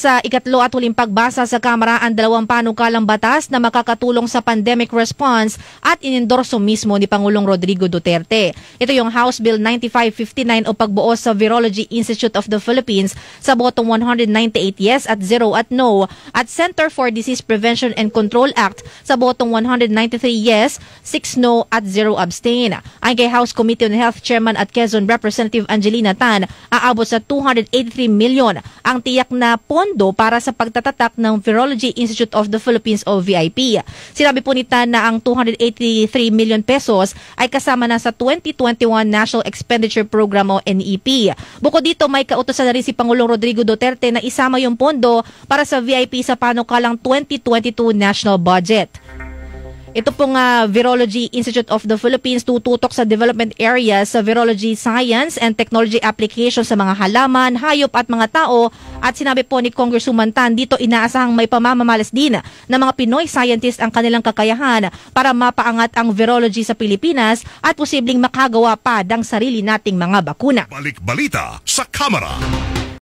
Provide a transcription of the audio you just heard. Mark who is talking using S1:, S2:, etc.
S1: sa ikatlo at huling pagbasa sa Kamara ang dalawang panukalang batas na makakatulong sa pandemic response at inendorso mismo ni Pangulong Rodrigo Duterte. Ito yung House Bill 9559 o pagbuo sa Virology Institute of the Philippines sa botong 198 yes at 0 at no at Center for Disease Prevention and Control Act sa botong 193 yes, 6 no at 0 abstain. Ang kay House Committee on Health Chairman at Quezon Representative Angelina Tan aabot sa 283 milyon ang tiyak na pondo pondo para sa pagtatatak ng Virology Institute of the Philippines o VIP. Sinabi po ni Tan na ang 283 million pesos ay kasama na sa 2021 National Expenditure Program o NEP. Bukod dito, may kautosan na rin si Pangulong Rodrigo Duterte na isama yung pondo para sa VIP sa panukalang 2022 national budget. Ito pong uh, Virology Institute of the Philippines tututok sa development areas sa virology science and technology application sa mga halaman, hayop at mga tao at sinabi po ni Congresswoman Tan dito inaasahang may pamamamalas din na mga Pinoy scientists ang kanilang kakayahan para mapaangat ang virology sa Pilipinas at posibleng makagawa pa ng sarili nating mga bakuna. Balik balita sa Kamara.